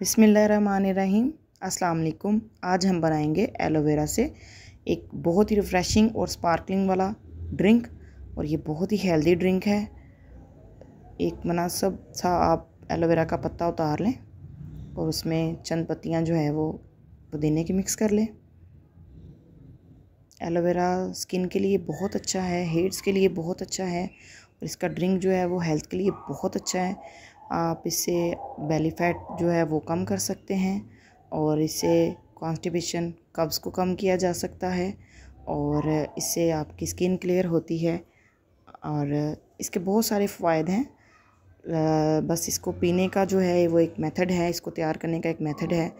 बिसमीम अस्सलाम आज हम बनाएंगे एलोवेरा से एक बहुत ही रिफ़्रेशिंग और स्पार्कलिंग वाला ड्रिंक और ये बहुत ही हेल्दी ड्रिंक है एक मुनासब सा आप एलोवेरा का पत्ता उतार लें और उसमें चंद पत्तियां जो है वो पुदीने की मिक्स कर लें एलोवेरा स्किन के लिए बहुत अच्छा है हेड्स के लिए बहुत अच्छा है और इसका ड्रिंक जो है वो हेल्थ के लिए बहुत अच्छा है आप इससे बेली फैट जो है वो कम कर सकते हैं और इससे कॉन्स्टिपेशन कब्ज़ को कम किया जा सकता है और इससे आपकी स्किन क्लियर होती है और इसके बहुत सारे फ़ायदे हैं बस इसको पीने का जो है वो एक मेथड है इसको तैयार करने का एक मेथड है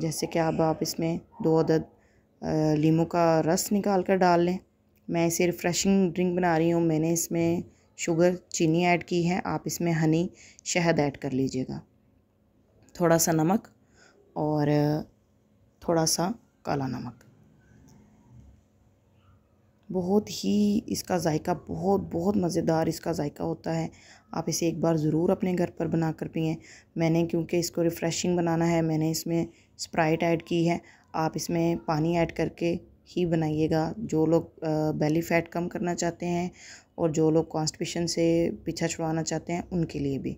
जैसे कि अब आप इसमें दो अदद लीमू का रस निकाल कर डाल लें मैं इसे रिफ़्रेशिंग ड्रिंक बना रही हूँ मैंने इसमें शुगर चीनी ऐड की है आप इसमें हनी शहद ऐड कर लीजिएगा थोड़ा सा नमक और थोड़ा सा काला नमक बहुत ही इसका जायका बहुत बहुत मज़ेदार इसका जायका होता है आप इसे एक बार ज़रूर अपने घर पर बना कर पिए मैंने क्योंकि इसको रिफ़्रेशिंग बनाना है मैंने इसमें स्प्राइट ऐड की है आप इसमें पानी ऐड करके ही बनाइएगा जो लोग बेली फैट कम करना चाहते हैं और जो लोग कॉन्स्टिपेशन से पीछा छुड़ाना चाहते हैं उनके लिए भी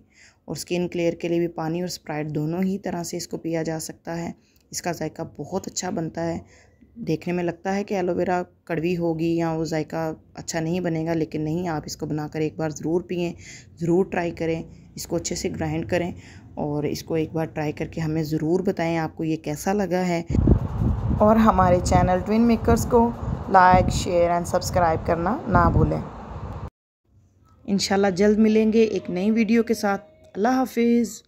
और स्किन क्लियर के लिए भी पानी और स्प्राइट दोनों ही तरह से इसको पिया जा सकता है इसका जायका बहुत अच्छा बनता है देखने में लगता है कि एलोवेरा कड़वी होगी या वो जायका अच्छा नहीं बनेगा लेकिन नहीं आप इसको बनाकर एक बार ज़रूर पिएँ ज़रूर ट्राई करें इसको अच्छे से ग्राइंड करें और इसको एक बार ट्राई करके हमें ज़रूर बताएं आपको ये कैसा लगा है और हमारे चैनल ट्विन मेकर्स को लाइक शेयर एंड सब्सक्राइब करना ना भूलें इन जल्द मिलेंगे एक नई वीडियो के साथ अल्लाह हाफिज़